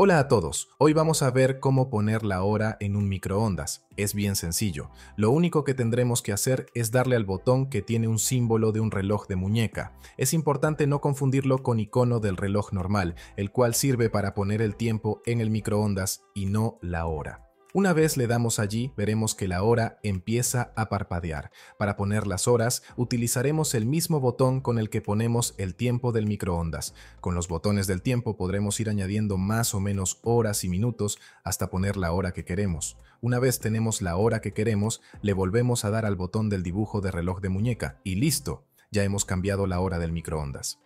Hola a todos, hoy vamos a ver cómo poner la hora en un microondas. Es bien sencillo, lo único que tendremos que hacer es darle al botón que tiene un símbolo de un reloj de muñeca. Es importante no confundirlo con icono del reloj normal, el cual sirve para poner el tiempo en el microondas y no la hora. Una vez le damos allí, veremos que la hora empieza a parpadear. Para poner las horas, utilizaremos el mismo botón con el que ponemos el tiempo del microondas. Con los botones del tiempo podremos ir añadiendo más o menos horas y minutos hasta poner la hora que queremos. Una vez tenemos la hora que queremos, le volvemos a dar al botón del dibujo de reloj de muñeca y listo, ya hemos cambiado la hora del microondas.